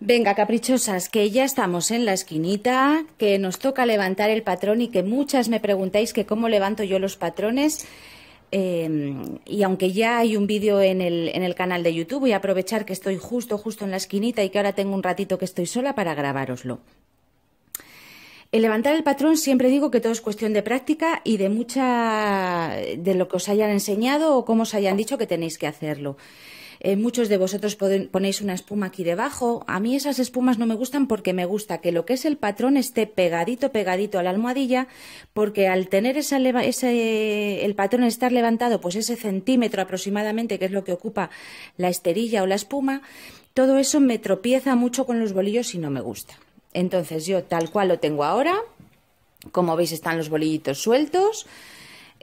Venga, caprichosas, que ya estamos en la esquinita, que nos toca levantar el patrón y que muchas me preguntáis que cómo levanto yo los patrones. Em, y aunque ya hay un vídeo en el, en el canal de YouTube, voy a aprovechar que estoy justo, justo en la esquinita y que ahora tengo un ratito que estoy sola para grabároslo. El levantar el patrón siempre digo que todo es cuestión de práctica y de mucha de lo que os hayan enseñado o cómo os hayan dicho que tenéis que hacerlo. Eh, muchos de vosotros ponéis una espuma aquí debajo. A mí esas espumas no me gustan porque me gusta que lo que es el patrón esté pegadito, pegadito a la almohadilla, porque al tener ese, el patrón estar levantado, pues ese centímetro aproximadamente, que es lo que ocupa la esterilla o la espuma, todo eso me tropieza mucho con los bolillos y no me gusta. Entonces yo tal cual lo tengo ahora, como veis están los bolillitos sueltos,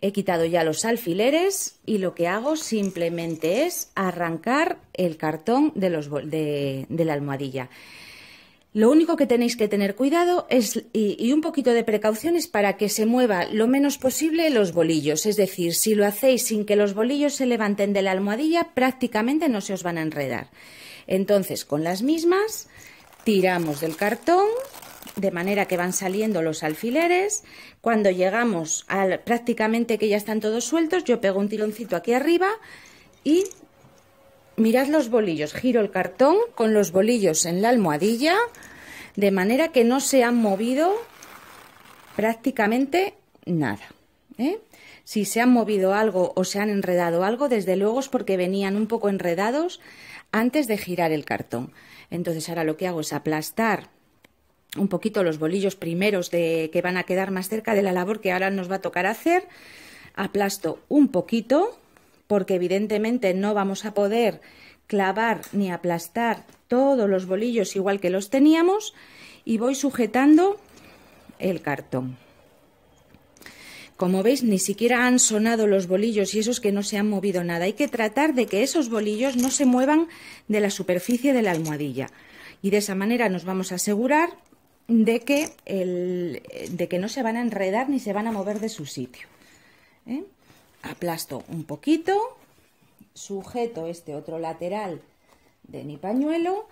He quitado ya los alfileres y lo que hago simplemente es arrancar el cartón de, la almohadilla. Lo único que tenéis que tener cuidado es y, un poquito de precauciones para que se mueva lo menos posible los bolillos. Es decir, si lo hacéis sin que los bolillos se levanten de la almohadilla, prácticamente no se os van a enredar. Entonces, con las mismas, tiramos del cartón de manera que van saliendo los alfileres. Cuando llegamos al, prácticamente que ya están todos sueltos, yo pego un tironcito aquí arriba y mirad los bolillos. Giro el cartón con los bolillos en la almohadilla, de manera que no se han movido prácticamente nada. ¿eh? Si se han movido algo o se han enredado algo, desde luego es porque venían un poco enredados antes de girar el cartón. Entonces ahora lo que hago es aplastar un poquito los bolillos primeros de, que van a quedar más cerca de la labor que ahora nos va a tocar hacer. Aplasto un poquito porque evidentemente no vamos a poder clavar ni aplastar todos los bolillos igual que los teníamos y voy sujetando el cartón. Como veis, ni siquiera han sonado los bolillos y esos que no se han movido nada. Hay que tratar de que esos bolillos no se muevan de la superficie de la almohadilla. Y de esa manera nos vamos a asegurar de que, el, de que no se van a enredar ni se van a mover de su sitio. ¿eh? Aplasto un poquito, sujeto este otro lateral de mi pañuelo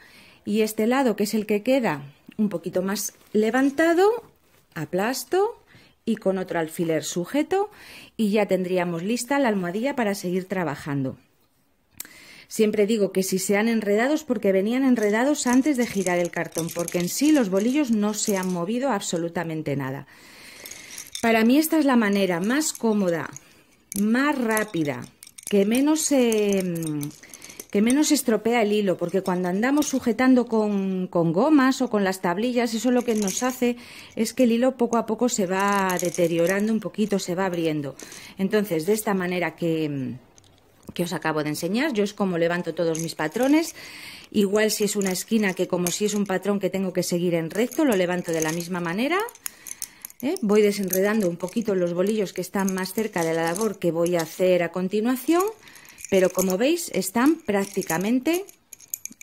y este lado que es el que queda un poquito más levantado, aplasto y con otro alfiler sujeto y ya tendríamos lista la almohadilla para seguir trabajando. Siempre digo que si se han enredado es porque venían enredados antes de girar el cartón, porque en sí los bolillos no se han movido absolutamente nada. Para mí esta es la manera más cómoda, más rápida, que menos, mm, que menos estropea el hilo, porque cuando andamos sujetando con gomas o con las tablillas, eso lo que nos hace es que el hilo poco a poco se va deteriorando un poquito, se va abriendo. Entonces, de esta manera que mm, que os acabo de enseñar. Yo es como levanto todos mis patrones. Igual si es una esquina que como si es un patrón que tengo que seguir en recto, lo levanto de la misma manera. ¿eh? Voy desenredando un poquito los bolillos que están más cerca de la labor que voy a hacer a continuación. Pero como veis están prácticamente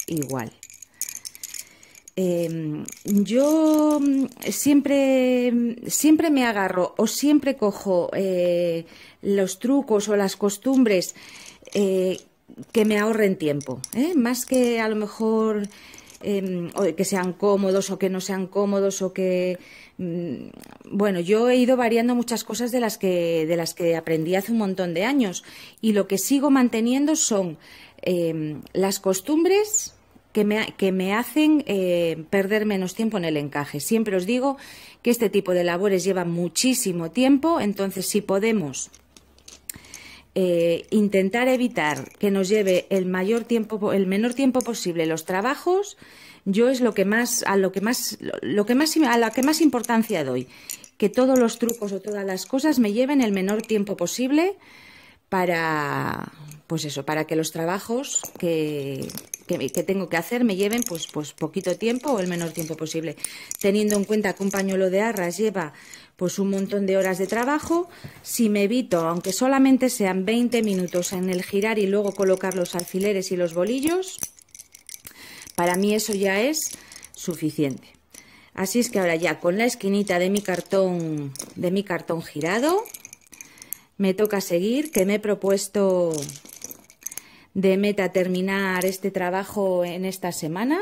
igual. Em, yo mm, siempre, mm, siempre me agarro o siempre cojo eh, los trucos o las costumbres eh, que me ahorren tiempo, ¿eh? más que a lo mejor em, que sean cómodos o que no sean cómodos o que mm, bueno yo he ido variando muchas cosas de las que de las que aprendí hace un montón de años y lo que sigo manteniendo son em, las costumbres que me, que me hacen eh, perder menos tiempo en el encaje. Siempre os digo que este tipo de labores lleva muchísimo tiempo, entonces si podemos eh, intentar evitar que nos lleve el mayor tiempo, el menor tiempo posible los trabajos, yo es lo que más, a lo que más, lo que más, a la que más importancia doy, que todos los trucos o todas las cosas me lleven el menor tiempo posible para, pues eso, para que los trabajos que, que, tengo que hacer me lleven pues, pues poquito tiempo o el menor tiempo posible. Teniendo en cuenta que un pañuelo de arras lleva pues un montón de horas de trabajo, si me evito, aunque solamente sean 20 minutos en el girar y luego colocar los alfileres y los bolillos, para mí eso ya es suficiente. Así es que ahora ya con la esquinita de mi cartón, de mi cartón girado, me toca seguir que me he propuesto de meta terminar este trabajo en esta semana.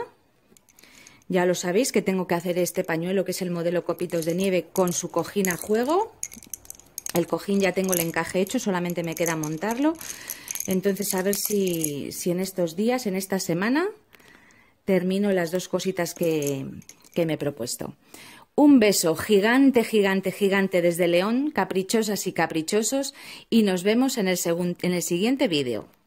Ya lo sabéis que tengo que hacer este pañuelo que es el modelo copitos de nieve con su cojín a juego. El cojín ya tengo el encaje hecho, solamente me queda montarlo. Entonces a ver si, en estos días, en esta semana, termino las dos cositas que, me he propuesto. Un beso gigante, gigante, gigante desde León, caprichosas y caprichosos, y nos vemos en el, en el siguiente vídeo.